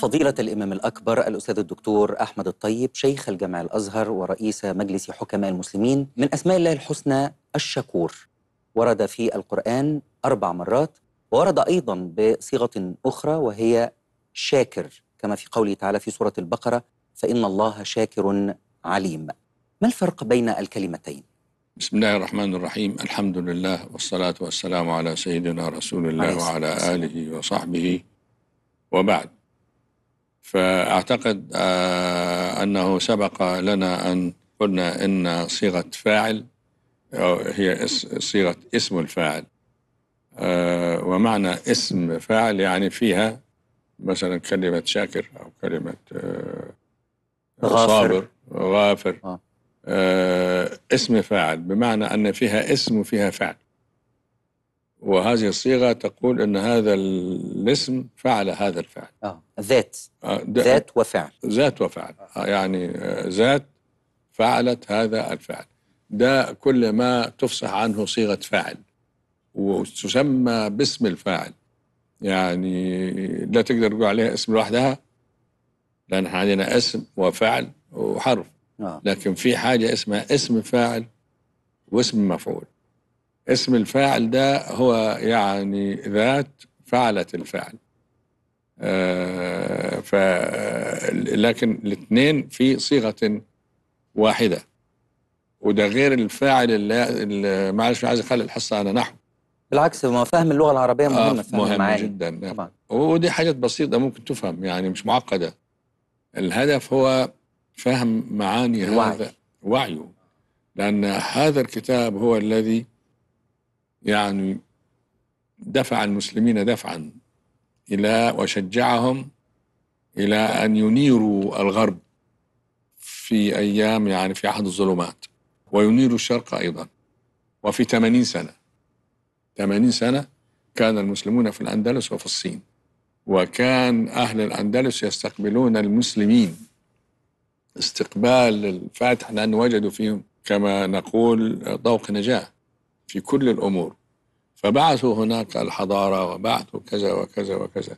فضيلة الإمام الأكبر الأستاذ الدكتور أحمد الطيب شيخ الجامع الأزهر ورئيس مجلس حكماء المسلمين من أسماء الله الحسنى الشكور ورد في القرآن أربع مرات ورد أيضا بصيغة أخرى وهي شاكر كما في قوله تعالى في سورة البقرة فإن الله شاكر عليم ما الفرق بين الكلمتين؟ بسم الله الرحمن الرحيم الحمد لله والصلاة والسلام على سيدنا رسول الله وعلى آله وصحبه وبعد فأعتقد آه، أنه سبق لنا أن قلنا أن صيغة فاعل هي صيغة اسم الفاعل آه، ومعنى اسم فاعل يعني فيها مثلا كلمة شاكر أو كلمة آه، غافر صابر غافر اسم فاعل بمعنى أن فيها اسم وفيها فعل وهذه الصيغه تقول ان هذا الاسم فعل هذا الفعل اه ذات آه، ذات وفعل ذات وفعل آه يعني آه، ذات فعلت هذا الفعل ده كل ما تفصح عنه صيغه فاعل وتسمى باسم الفاعل يعني لا تقدر تقول عليها اسم لوحدها لان احنا عندنا اسم وفعل وحرف آه. لكن في حاجه اسمها اسم فاعل واسم مفعول اسم الفاعل ده هو يعني ذات فعلت الفعل آه، ف لكن الاثنين في صيغه واحده وده غير الفاعل اللي معلش عايز اخلي الحصه انا نحو بالعكس ما فهم اللغه العربيه مهمه آه مهم المعاني. جدا نعم. طبعا ودي حاجات بسيطه ممكن تفهم يعني مش معقده الهدف هو فهم معاني الوعي. هذا وعيه لان هذا الكتاب هو الذي يعني دفع المسلمين دفعا إلى وشجعهم إلى أن ينيروا الغرب في أيام يعني في عهد الظلمات وينيروا الشرق أيضا وفي 80 سنة 80 سنة كان المسلمون في الأندلس وفي الصين وكان أهل الأندلس يستقبلون المسلمين استقبال الفاتح لأن وجدوا فيهم كما نقول ضوق نجاة في كل الأمور فبعثوا هناك الحضارة وبعثوا كذا وكذا وكذا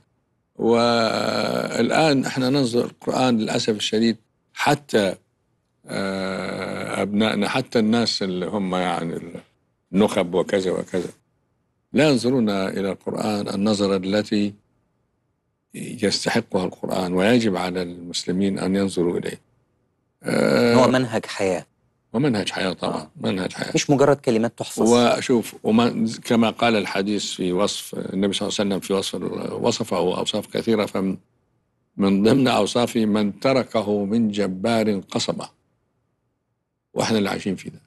والآن احنا ننظر القرآن للأسف الشديد حتى آه، أبنائنا حتى الناس اللي هم يعني النخب وكذا وكذا لا ينظرون إلى القرآن النظرة التي يستحقها القرآن ويجب على المسلمين أن ينظروا إليه آه، هو منهج حياة ومنهج حياة طبعا آه. منهج حياة مش مجرد كلمات تحفظ وشوف وما كما قال الحديث في وصف النبي صلى الله عليه وسلم في وصف وصفه أوصاف كثيرة فمن ضمن أوصافه من تركه من جبار قصبة وإحنا اللي عايشين في ده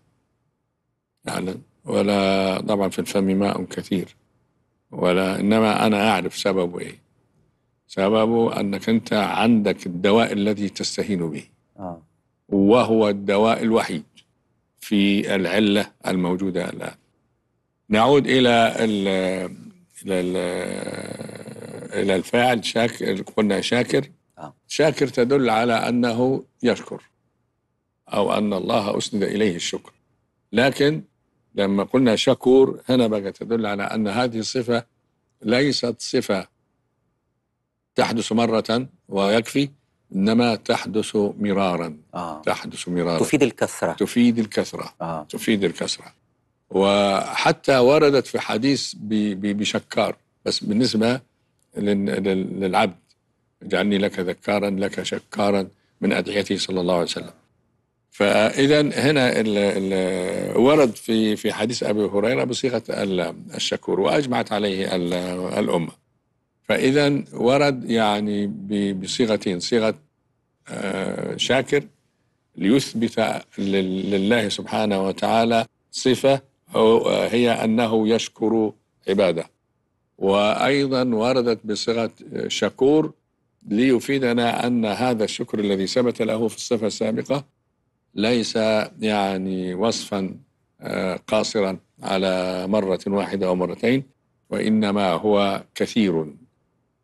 يعني ولا طبعا في الفم ماء كثير ولا إنما أنا أعرف سببه إيه سببه أنك أنت عندك الدواء الذي تستهين به آه. وهو الدواء الوحيد في العله الموجوده الان. نعود الى الـ الى الـ الى الفاعل شاكر قلنا شاكر نعم. شاكر تدل على انه يشكر او ان الله اسند اليه الشكر لكن لما قلنا شكور هنا بقى تدل على ان هذه الصفه ليست صفه تحدث مره ويكفي انما تحدث مرارا آه. تحدث مرارا تفيد الكثره تفيد الكثره آه. تفيد الكثره وحتى وردت في حديث بشكار بس بالنسبه للعبد اجعلني لك ذكارا لك شكارا من ادعيته صلى الله عليه وسلم فاذا هنا الـ الـ ورد في في حديث ابي هريره بصيغه الشكور واجمعت عليه الامه فإذا ورد يعني بصيغتين صيغة آه، شاكر ليثبت لله سبحانه وتعالى صفة آه، هي أنه يشكر عباده وأيضا وردت بصيغة آه، شكور ليفيدنا أن هذا الشكر الذي ثبت له في الصفة السابقة ليس يعني وصفا قاصرا على مرة واحدة أو مرتين وإنما هو كثير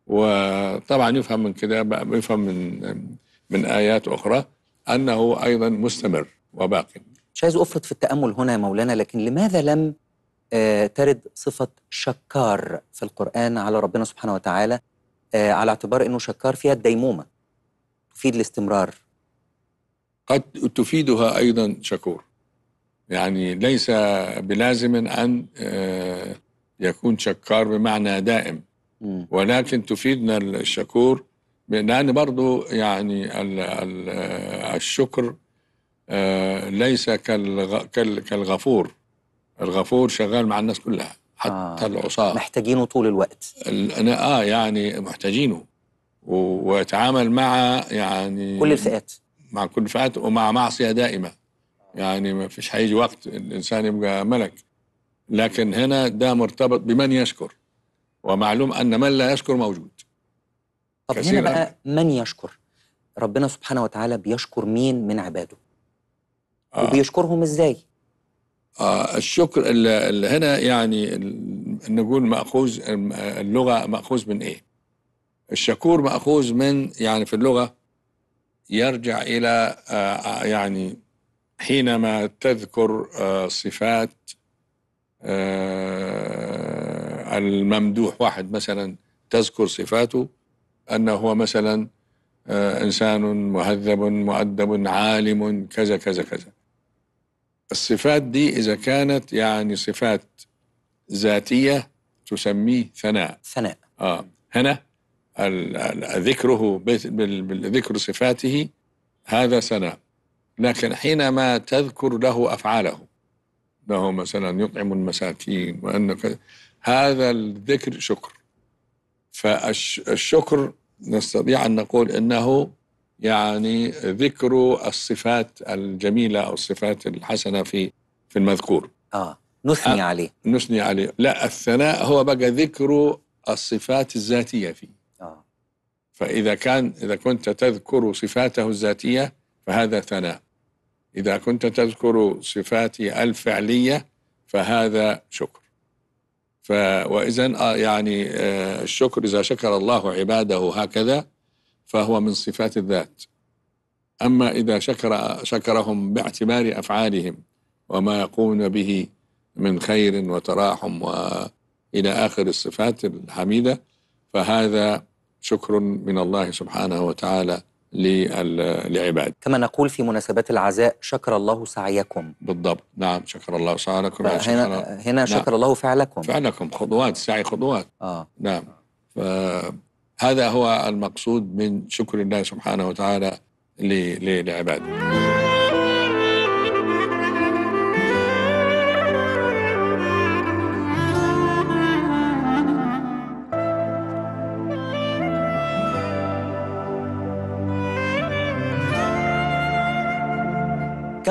وطبعا يفهم من كده يفهم من من آيات أخرى أنه أيضا مستمر وباقي مش عايز أفرط في التأمل هنا يا مولانا لكن لماذا لم آه، ترد صفة شكار في القرآن على ربنا سبحانه وتعالى آه، على اعتبار أنه شكار فيها الديمومة تفيد الاستمرار قد تفيدها أيضا شكور يعني ليس بلازم أن آه، يكون شكار بمعنى دائم ولكن تفيدنا الشكور لأن برضو يعني الشكر آه، ليس كالغفور الغفور شغال مع الناس كلها حتى آه العصاة محتاجينه طول الوقت أنا آه يعني محتاجينه ويتعامل مع يعني كل الفئات مع كل الفئات ومع معصية دائمة يعني ما فيش هيجي وقت الإنسان يبقى ملك لكن هنا ده مرتبط بمن يشكر ومعلوم أن من لا يشكر موجود طب هنا بقى من يشكر ربنا سبحانه وتعالى بيشكر مين من عباده آه. وبيشكرهم إزاي آه الشكر اللي هنا يعني نقول مأخوذ اللغة مأخوذ من إيه الشكور مأخوذ من يعني في اللغة يرجع إلى آه, آه، يعني حينما تذكر آه صفات آه الممدوح واحد مثلا تذكر صفاته أنه هو مثلا آه، إنسان مهذب مؤدب عالم كذا كذا كذا الصفات دي إذا كانت يعني صفات ذاتية تسميه ثناء ثناء آه هنا ذكره بذكر صفاته هذا ثناء لكن حينما تذكر له أفعاله أنه مثلا يطعم المساكين كذا هذا الذكر شكر فالشكر نستطيع أن نقول أنه يعني ذكر الصفات الجميلة أو الصفات الحسنة في في المذكور آه نثني آه عليه نثني عليه لا الثناء هو بقى ذكر الصفات الذاتية فيه آه فإذا كان إذا كنت تذكر صفاته الذاتية فهذا ثناء إذا كنت تذكر صفاته الفعلية فهذا شكر ف واذا آه، يعني آه، الشكر اذا شكر الله عباده هكذا فهو من صفات الذات اما اذا شكر شكرهم باعتبار افعالهم وما يقومون به من خير وتراحم والى اخر الصفات الحميده فهذا شكر من الله سبحانه وتعالى للعباد كما نقول في مناسبات العزاء شكر الله سعيكم بالضبط نعم شكر الله سعيكم هنا شكر هنا نعم. شكر الله فعلكم فعلكم خطوات سعي خطوات آه. نعم فهذا هو المقصود من شكر الله سبحانه وتعالى لعباده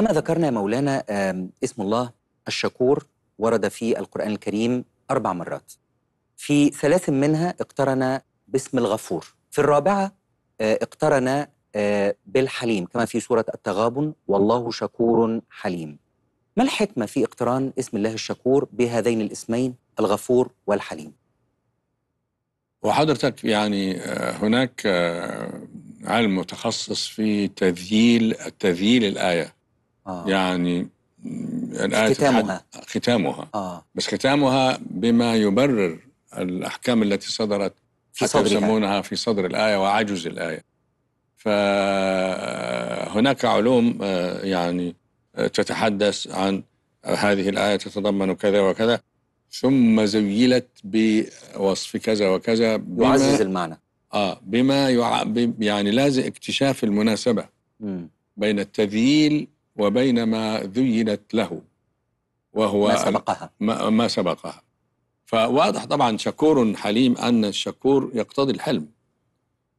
كما ذكرنا يا مولانا اسم الله الشكور ورد في القرآن الكريم أربع مرات في ثلاث منها اقترن باسم الغفور في الرابعة آه، اقترن آه، بالحليم كما في سورة التغابن والله شكور حليم ما الحكمة في اقتران اسم الله الشكور بهذين الاسمين الغفور والحليم وحضرتك يعني آه، هناك علم متخصص في تذييل تذييل الآية آه. يعني الآية ختامها ختامها آه. بس ختامها بما يبرر الأحكام التي صدرت في حتى يسمونها في صدر الآية وعجز الآية فهناك علوم آه، يعني آه، تتحدث عن هذه الآية تتضمن كذا وكذا ثم زيلت بوصف كذا وكذا يعزز المعنى اه بما يعني لازم اكتشاف المناسبة م. بين التذييل وبين ما ذينت له وهو ما سبقها ما سبقها فواضح طبعا شكور حليم ان الشكور يقتضي الحلم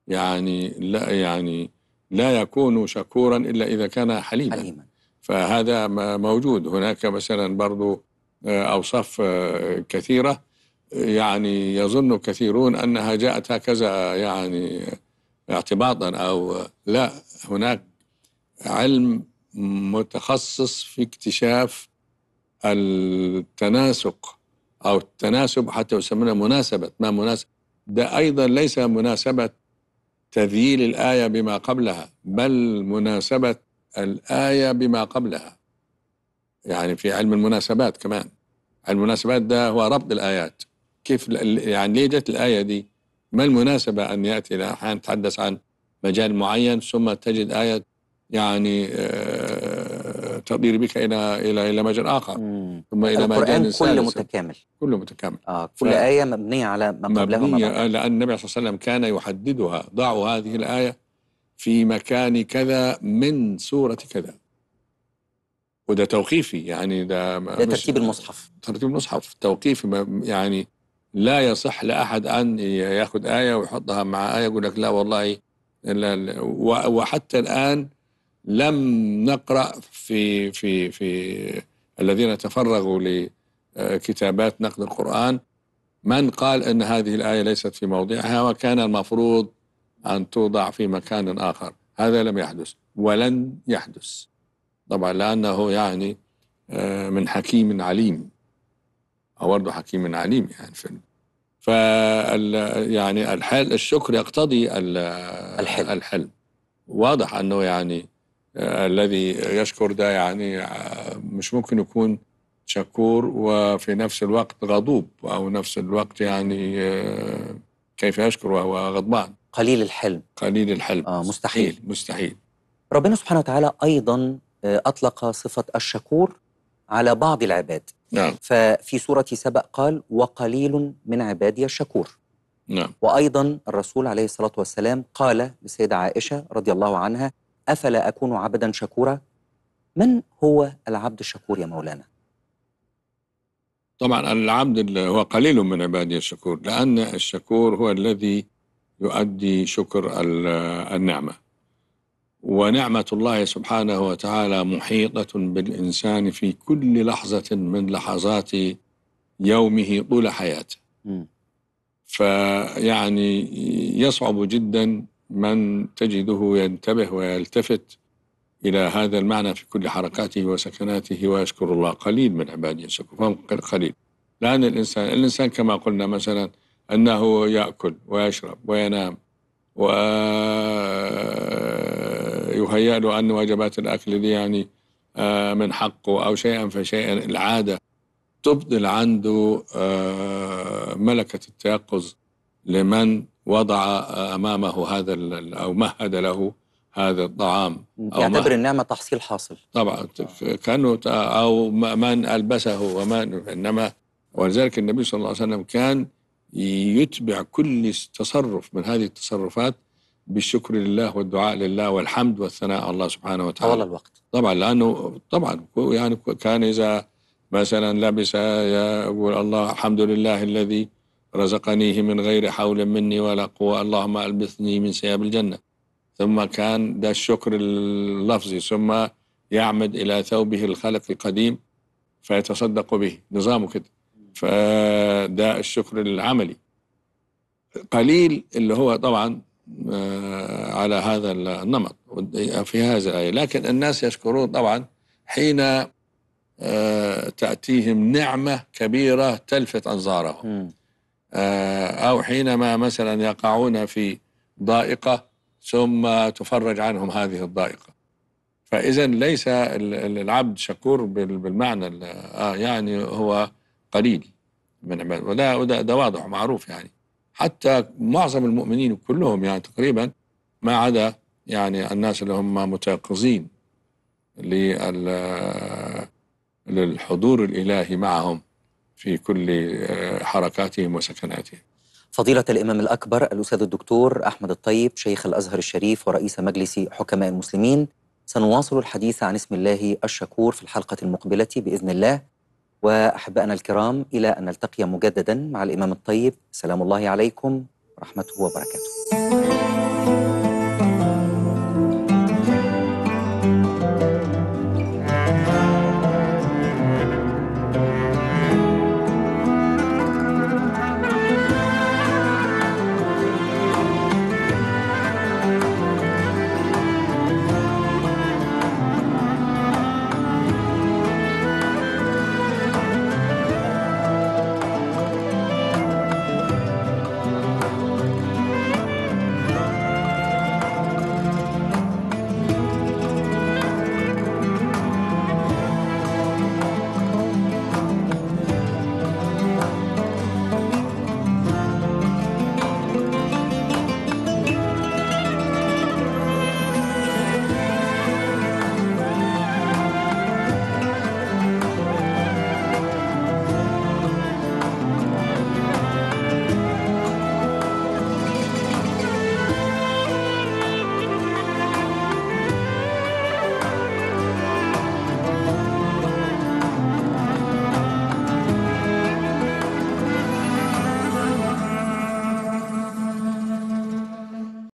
يعني لا يعني لا يكون شكورا الا اذا كان حليما, حليما. فهذا موجود هناك مثلا برضو آه، اوصاف آه، كثيره يعني يظن كثيرون انها جاءت هكذا يعني اعتباطا او لا هناك علم متخصص في اكتشاف التناسق أو التناسب حتى يسمونها مناسبة ما مناسبة ده أيضا ليس مناسبة تذييل الآية بما قبلها بل مناسبة الآية بما قبلها يعني في علم المناسبات كمان المناسبات ده هو ربط الآيات كيف يعني ليه جت الآية دي ما المناسبة أن يأتي الى أحيانا تحدث عن مجال معين ثم تجد آية يعني آه، تطير بك الى الى الى مجال اخر مم. ثم الى مجال كله متكامل كله متكامل اه كل ف... ايه مبنيه على ما قبلها مبنيه ما لان النبي صلى الله عليه وسلم كان يحددها ضعوا هذه الايه في مكان كذا من سوره كذا وده توقيفي يعني ده ده ترتيب المصحف ترتيب المصحف توقيفي يعني لا يصح لاحد ان ياخذ ايه ويحطها مع ايه يقول لك لا والله وحتى الان لم نقرأ في في في الذين تفرغوا لكتابات نقد القرآن من قال أن هذه الآية ليست في موضعها وكان المفروض أن توضع في مكان آخر هذا لم يحدث ولن يحدث طبعا لأنه يعني آه، من حكيم عليم او برضه حكيم عليم يعني في ف يعني الحل الشكر يقتضي الحلم الحلم واضح انه يعني الذي يشكر ده يعني آه، مش ممكن يكون شكور وفي نفس الوقت غضوب أو نفس الوقت يعني آه، كيف يشكر وهو غضبان قليل الحلم قليل الحلم آه مستحيل مستحيل ربنا سبحانه وتعالى أيضا آه، أطلق صفة الشكور على بعض العباد نعم. ففي سورة سبأ قال وقليل من عبادي الشكور نعم. وأيضا الرسول عليه الصلاة والسلام قال لسيدة عائشة رضي الله عنها افلا اكون عبدا شكورا من هو العبد الشكور يا مولانا طبعا العبد هو قليل من عبادي الشكور لان الشكور هو الذي يؤدي شكر النعمه ونعمه الله سبحانه وتعالى محيطه بالانسان في كل لحظه من لحظات يومه طول حياته فيعني يصعب جدا من تجده ينتبه ويلتفت إلى هذا المعنى في كل حركاته وسكناته ويشكر الله قليل من عباده يشكر فهم قليل لأن الإنسان الإنسان كما قلنا مثلا أنه يأكل ويشرب وينام ويهيأ له أن واجبات الأكل دي يعني آه، من حقه أو شيئا فشيئا العادة تبطل عنده آه، ملكة التيقظ لمن وضع امامه هذا او مهد له هذا الطعام يعتبر النعمه تحصيل حاصل طبعا كانه او من البسه ومن انما ولذلك النبي صلى الله عليه وسلم كان يتبع كل تصرف من هذه التصرفات بالشكر لله والدعاء لله والحمد والثناء على الله سبحانه وتعالى طوال الوقت طبعا لانه طبعا يعني كان اذا مثلا لبس يقول الله الحمد لله الذي رزقنيه من غير حول مني ولا قوة اللهم ألبثني من ثياب الجنة ثم كان ده الشكر اللفظي ثم يعمد إلى ثوبه الخلق القديم فيتصدق به نظامه كده فده الشكر العملي قليل اللي هو طبعا آه، على هذا النمط في هذا الآية لكن الناس يشكرون طبعا حين آه، تأتيهم نعمة كبيرة تلفت أنظارهم آه، أو حينما مثلا يقعون في ضائقة ثم تفرج عنهم هذه الضائقة فإذا ليس العبد شكور بالمعنى آه، يعني هو قليل من عباد وده ده واضح معروف يعني حتى معظم المؤمنين كلهم يعني تقريبا ما عدا يعني الناس اللي هم متيقظين للحضور الإلهي معهم في كل آه، حركاتهم وسكناتهم فضيلة الإمام الأكبر الأستاذ الدكتور أحمد الطيب شيخ الأزهر الشريف ورئيس مجلس حكماء المسلمين سنواصل الحديث عن اسم الله الشكور في الحلقة المقبلة بإذن الله وأحبائنا الكرام إلى أن نلتقي مجددا مع الإمام الطيب سلام الله عليكم ورحمته وبركاته